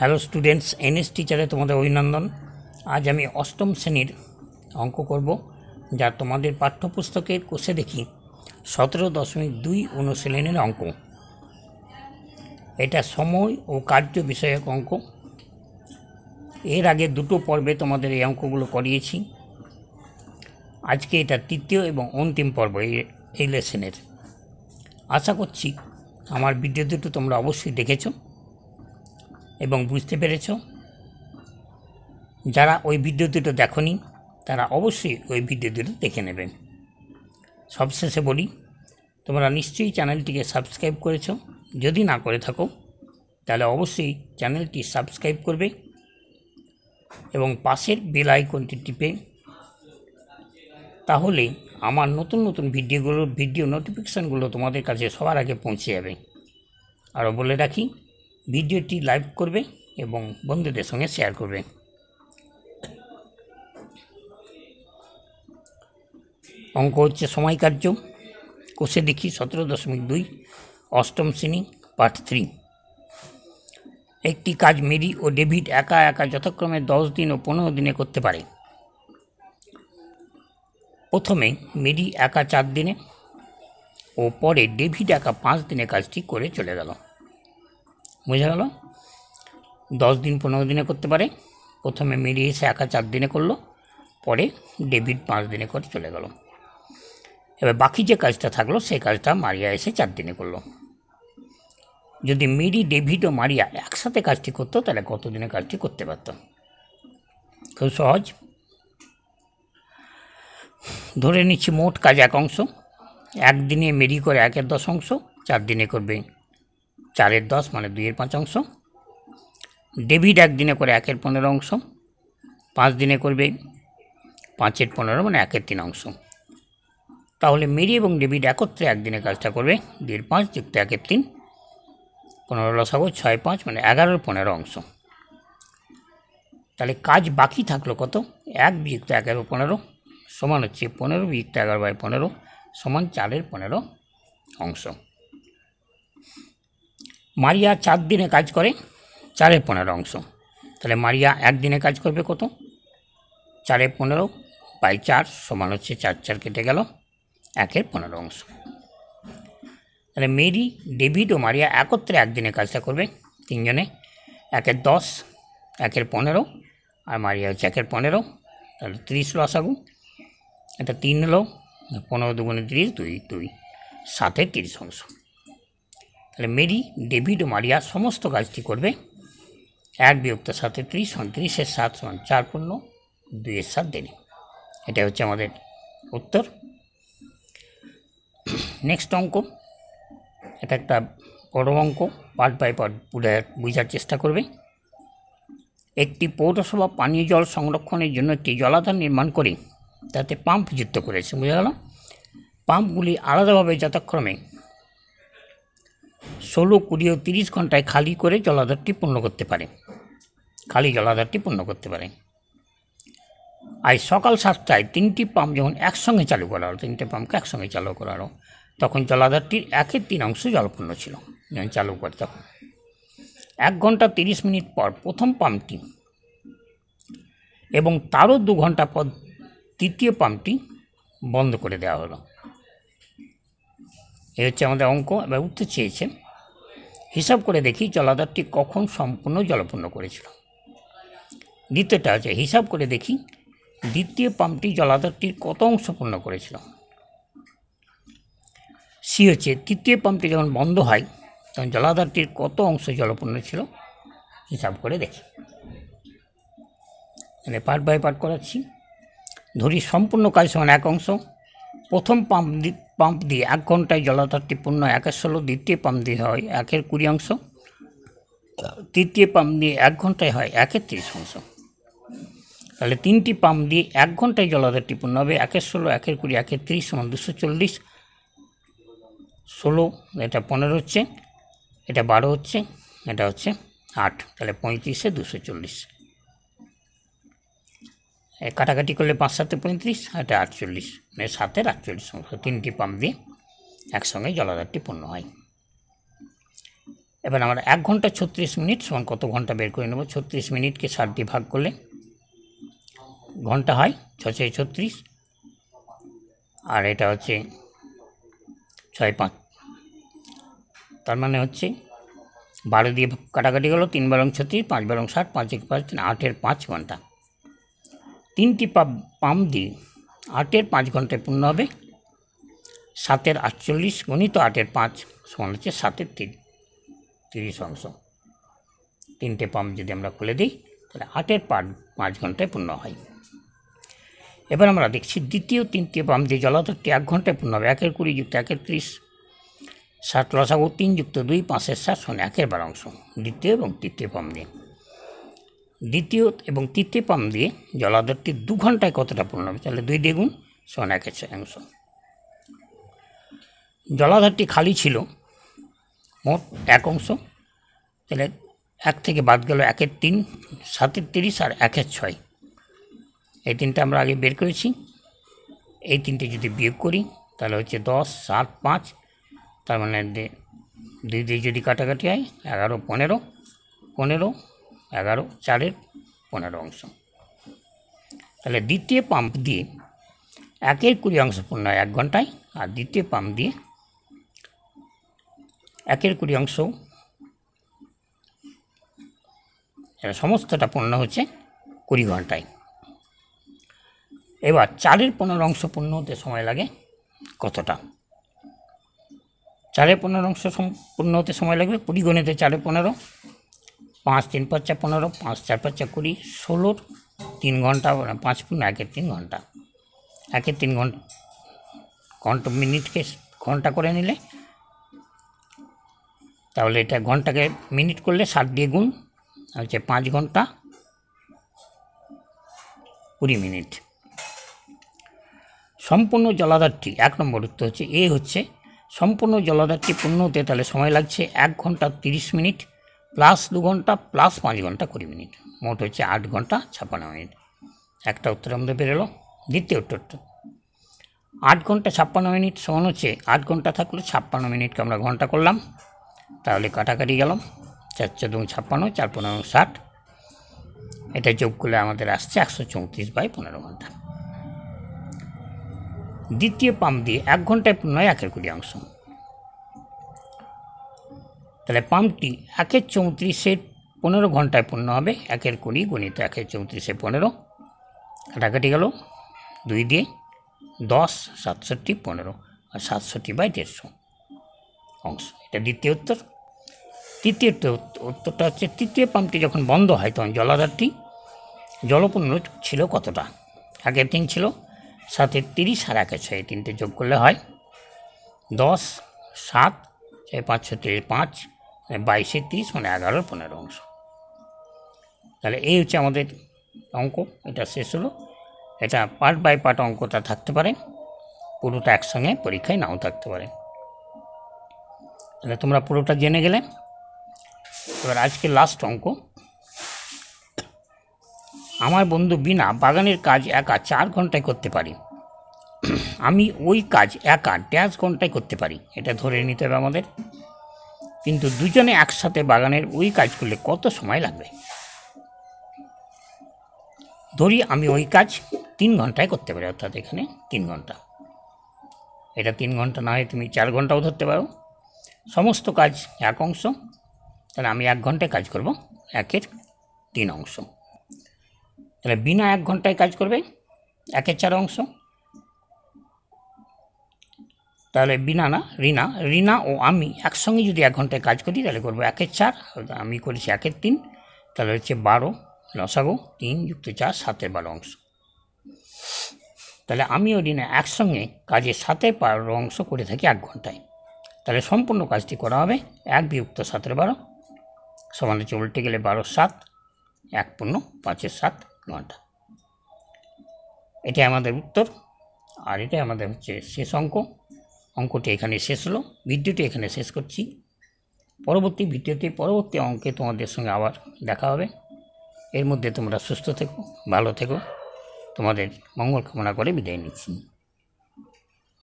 hello students NS টিচারে তোমাদের অভিনন্দন আজ আমি অষ্টম শ্রেণীর অঙ্ক করব যা তোমাদের পাঠ্যপুস্তকের কোষে দেখি সতেরো দশমিক দুই অনুশীলনের অঙ্ক এটা সময় ও কার্য বিষয়ক অঙ্ক এর আগে দুটো পর্বে তোমাদের এই অঙ্কগুলো করিয়েছি আজকে এটা তৃতীয় এবং অন্তিম পর্ব এই লেসেনের আশা করছি আমার ভিডিও দুটো তোমরা অবশ্যই দেখেছো এবং বুঝতে পেরেছ যারা ওই ভিডিও দুটো দেখনি তারা অবশ্যই ওই ভিডিও দুটো দেখে নেবেন সবশেষে বলি তোমরা নিশ্চয়ই চ্যানেলটিকে সাবস্ক্রাইব করেছ যদি না করে থাকো তাহলে অবশ্যই চ্যানেলটি সাবস্ক্রাইব করবে এবং পাশের বেল আইকনটি টিপে তাহলে আমার নতুন নতুন ভিডিওগুলোর ভিডিও নোটিফিকেশানগুলো তোমাদের কাছে সবার আগে পৌঁছে যাবে আরও বলে রাখি ভিডিওটি লাইক করবে এবং বন্ধুদের সঙ্গে শেয়ার করবে অঙ্ক হচ্ছে সময় কার্য কোষে দেখি সতেরো দশমিক দুই অষ্টম শ্রেণী পার্ট থ্রি একটি কাজ মেরি ও ডেভিড একা একা যথাক্রমে দশ দিন ও পনেরো দিনে করতে পারে প্রথমে মেরি একা চার দিনে ও পরে ডেভিড একা পাঁচ দিনে কাজটি করে চলে গেল বোঝা গেল দশ দিন পনেরো দিনে করতে পারে প্রথমে মিলিয়ে এসে একা চার দিনে করলো পরে ডেবিট পাঁচ দিনে করে চলে গেল এবার বাকি যে কাজটা থাকলো সেই কাজটা মারিয়া এসে চার দিনে করলো যদি মিরি ডেভিড ও মারিয়া একসাথে কাজটি করতো তাহলে কতদিনে কাজটি করতে পারত খুব সহজ ধরে নিচ্ছি মোট কাজ এক অংশ একদিনে মেরি করে একের দশ অংশ চার দিনে করবে চারের দশ মানে দুইয়ের পাঁচ অংশ ডেভিড একদিনে করে একের পনেরো অংশ পাঁচ দিনে করবে পাঁচের পনেরো মানে একের তিন অংশ তাহলে মেরি এবং ডেভিড একত্রে একদিনে কাজটা করবে দুইয়ের পাঁচ যুক্ত একের তিন পনেরো লসাগো ছয় পাঁচ মানে এগারোর পনেরো অংশ তাহলে কাজ বাকি থাকলো কত এক বিযুক্ত এগারো পনেরো সমান হচ্ছে পনেরো বিযুক্ত এগারো বাই পনেরো সমান চারের পনেরো অংশ মারিয়া চার দিনে কাজ করে চারে পনেরো অংশ তাহলে মারিয়া একদিনে কাজ করবে কত চারে পনেরো বাই চার সমান হচ্ছে চার চার কেটে গেল একের পনেরো অংশ তাহলে মেরি ডেভিড ও মারিয়া একত্রে একদিনে কাজটা করবে তিনজনে একের দশ একের পনেরো আর মারিয়া হচ্ছে একের পনেরো তাহলে তিরিশ রসাগু এটা তিন হলো পনেরো দুগুণে তিরিশ দুই দুই সাতের তিরিশ অংশ তাহলে মেরি ডেভিড ও মারিয়া সমস্ত কাজটি করবে এক বিয়োক্ত সাথে ত্রিশ উনত্রিশের সাত সমান চার পূর্ণ দুইয়ের সাত দেনে এটা হচ্ছে আমাদের উত্তর নেক্সট অঙ্ক এটা একটা বড় অঙ্ক পার্ট বাই পার্ট বোঝার চেষ্টা করবে একটি পৌরসভা পানীয় জল সংরক্ষণের জন্য একটি জলাধার নির্মাণ করে তাতে পাম্প যুক্ত করেছে বোঝা গেল পাম্পগুলি আলাদাভাবে যথাক্রমে ষোলো কুড়ি ও তিরিশ ঘন্টায় খালি করে জলাধারটি পূর্ণ করতে পারে খালি জলাধারটি পূর্ণ করতে পারে আর সকাল সাতটায় তিনটি পাম্প যখন একসঙ্গে চালু করা হলো তিনটে পাম্পকে একসঙ্গে চালু করা হলো তখন জলাধারটির একের তিন অংশ জলপূর্ণ ছিল যখন চালু করে তখন এক ঘন্টা তিরিশ মিনিট পর প্রথম পাম্পটি এবং তারও দু ঘন্টা পর তৃতীয় পাম্পটি বন্ধ করে দেওয়া হলো এ হচ্ছে আমাদের অঙ্ক এবার উঠতে চেয়েছেন হিসাব করে দেখি জলাধারটি কখন সম্পূর্ণ জলপূর্ণ করেছিল দ্বিতীয়টা আছে হিসাব করে দেখি দ্বিতীয় পাম্পটি জলাধারটির কত অংশ পূর্ণ করেছিল সি হচ্ছে তৃতীয় পাম্পটি যখন বন্ধ হয় তখন জলাধারটির কত অংশ জলপূর্ণ ছিল হিসাব করে দেখি মানে পার্ট বাই পার্ট করাচ্ছি ধরি সম্পূর্ণ কাজ সমান এক অংশ প্রথম পাম্প পাম্প দিয়ে এক ঘন্টায় জলধারটি পূর্ণ একের ষোলো দ্বিতীয় পাম্প দিয়ে হয় একের কুড়ি অংশ তৃতীয় পাম্প দিয়ে এক ঘন্টায় হয় একের তিরিশ অংশ তাহলে তিনটি পাম্প দিয়ে এক ঘন্টায় জলাধারটি পূর্ণ হবে একের ষোলো একের কুড়ি একের তিরিশ সমান দুশো চল্লিশ ষোলো এটা পনেরো হচ্ছে এটা বারো হচ্ছে এটা হচ্ছে আট তাহলে পঁয়ত্রিশে দুশো চল্লিশ কাটাকাটি করলে পাঁচ সাতে পঁয়ত্রিশ আর এটা আটচল্লিশ মানে সাতের আটচল্লিশ অংশ তিনটি পাম্প দিয়ে একসঙ্গে জলাধারটি পূর্ণ হয় এবার আমরা এক ঘন্টা ছত্রিশ মিনিট সমান কত ঘন্টা বের করে নেব ছত্রিশ মিনিটকে দিয়ে ভাগ করলে ঘন্টা হয় ছ ছয় ছত্রিশ আর এটা হচ্ছে ছয় পাঁচ তার মানে হচ্ছে বারো দিয়ে কাটাকাটি গেলো তিন বারং ছত্রিশ পাঁচ বারং ষাট পাঁচ এক পাঁচ আটের পাঁচ ঘন্টা তিনটি পাম্প পাম্প দিয়ে আটের পাঁচ ঘন্টায় পূর্ণ হবে সাতের আটচল্লিশ গণিত আটের পাঁচ সমান হচ্ছে সাতের তিন তিরিশ অংশ তিনটে পাম্প যদি আমরা খুলে দিই তাহলে আটের পাঁচ পাঁচ ঘন্টায় পূর্ণ হয় এবার আমরা দেখছি দ্বিতীয় তিনটি পাম্প দিয়ে জলাধরটি এক ঘন্টায় পূর্ণ হবে একের কুড়ি যুক্ত একের ত্রিশ ষাট লসাগু তিন যুক্ত দুই পাঁচের সাত শোন একের বার অংশ দ্বিতীয় এবং তৃতীয় পাম্প দিয়ে দ্বিতীয় এবং তৃতীয় পাম্প দিয়ে জলাধারটি দু ঘন্টায় কতটা পূর্ণ হবে তাহলে দুই দ্বিগুণ শোন এক শতাংশ জলাধারটি খালি ছিল মোট এক অংশ তাহলে এক থেকে বাদ গেল একের তিন সাতের তিরিশ আর একের ছয় এই তিনটা আমরা আগে বের করেছি এই তিনটে যদি বিয়োগ করি তাহলে হচ্ছে দশ সাত পাঁচ তার মানে দুই দিয়ে যদি কাটাকাটি হয় এগারো পনেরো পনেরো এগারো চারের পনেরো অংশ তাহলে দ্বিতীয় পাম্প দিয়ে একের কুড়ি অংশ পূর্ণ হয় এক ঘন্টায় আর দ্বিতীয় পাম্প দিয়ে একের কুড়ি অংশ সমস্তটা পূর্ণ হচ্ছে কুড়ি ঘন্টায় এবার চারের পনেরো অংশ পূর্ণ হতে সময় লাগে কতটা চারের পনেরো অংশ পূর্ণ হতে সময় লাগবে কুড়ি গণিতে চারে পনেরো পাঁচ তিন পাঁচ পনেরো পাঁচ চার পাঁচ কুড়ি ষোলোর তিন ঘন্টা পাঁচ মিনিট একের তিন ঘন্টা একের তিন ঘন্টা ঘন্টা মিনিটকে ঘন্টা করে নিলে তাহলে এটা ঘন্টাকে মিনিট করলে ষাট দিয়ে গুণ হচ্ছে পাঁচ ঘন্টা কুড়ি মিনিট সম্পূর্ণ জলাধারটি এক নম্বর উত্তর হচ্ছে এ হচ্ছে সম্পূর্ণ জলাধারটি পূর্ণ হতে তাহলে সময় লাগছে এক ঘন্টা তিরিশ মিনিট প্লাস দু ঘন্টা প্লাস পাঁচ ঘন্টা কুড়ি মিনিট মোট হচ্ছে আট ঘন্টা ছাপ্পান্ন মিনিট একটা উত্তর আমাদের বেরোলো দ্বিতীয় উত্তরটা আট ঘন্টা ছাপ্পান্ন মিনিট সমান হচ্ছে আট ঘন্টা থাকলে ছাপ্পান্ন মিনিটকে আমরা ঘন্টা করলাম তাহলে কাটাকাটি গেলাম চার চোদ্দ ছাপ্পান্ন চার পনেরো ষাট এটা যোগ করলে আমাদের আসছে একশো চৌত্রিশ বাই পনেরো ঘন্টা দ্বিতীয় পাম্প দিয়ে এক ঘন্টায় নয় একের কুড়ি অংশ তাহলে পাম্পটি একের চৌত্রিশের পনেরো ঘন্টায় পূর্ণ হবে একের কুড়ি গণিত একের চৌত্রিশে পনেরো কাটাকাটি গেল দুই দিয়ে দশ সাতষট্টি পনেরো আর সাতষট্টি বাই দেড়শো অংশ এটা দ্বিতীয় উত্তর তৃতীয় উত্তরটা হচ্ছে তৃতীয় পাম্পটি যখন বন্ধ হয় তখন জলাধারটি জলপূর্ণ ছিল কতটা আগের তিন ছিল সাতের তিরিশ আর একের ছয় তিনটে যোগ করলে হয় দশ সাত ছয় পাঁচ তিরিশ পাঁচ মানে বাইশে তিরিশ মানে এগারোর পনেরো অংশ তাহলে এই হচ্ছে আমাদের অঙ্ক এটা শেষ হলো এটা পার্ট বাই পার্ট অঙ্কটা থাকতে পারে পুরোটা একসঙ্গে পরীক্ষায় নাও থাকতে পারে তাহলে তোমরা পুরোটা জেনে গেলে এবার আজকে লাস্ট অঙ্ক আমার বন্ধু বিনা বাগানের কাজ একা চার ঘন্টায় করতে পারি আমি ওই কাজ একা ড্যাশ ঘন্টায় করতে পারি এটা ধরে নিতে হবে আমাদের কিন্তু দুজনে একসাথে বাগানের ওই কাজ করলে কত সময় লাগবে ধরি আমি ওই কাজ তিন ঘন্টায় করতে পারি অর্থাৎ এখানে তিন ঘন্টা এটা তিন ঘন্টা না হয় তুমি চার ঘন্টাও ধরতে পারো সমস্ত কাজ এক অংশ তাহলে আমি এক ঘন্টায় কাজ করব একের তিন অংশ তাহলে বিনা এক ঘন্টায় কাজ করবে একের চার অংশ তাহলে বিনা না রিনা রিনা ও আমি একসঙ্গে যদি এক ঘন্টায় কাজ করি তাহলে করবো একের চার আমি করেছি একের তিন তাহলে হচ্ছে বারো লসাগো তিন যুক্ত চার সাতের বারো অংশ তাহলে আমি ও রিনা একসঙ্গে কাজের সাতের বারো অংশ করে থাকি এক ঘন্টায় তাহলে সম্পূর্ণ কাজটি করা হবে এক বিযুক্ত সাতের বারো সমান হচ্ছে উল্টে গেলে বারো সাত এক পূর্ণ পাঁচের সাত ঘন্টা এটাই আমাদের উত্তর আর এটাই আমাদের হচ্ছে শেষ অঙ্ক অঙ্কটি এখানে শেষ হলো ভিডিওটি এখানে শেষ করছি পরবর্তী ভিডিওতে পরবর্তী অঙ্কে তোমাদের সঙ্গে আবার দেখা হবে এর মধ্যে তোমরা সুস্থ থেকো ভালো থেকো তোমাদের মঙ্গল কামনা করে বিদায় নিচ্ছি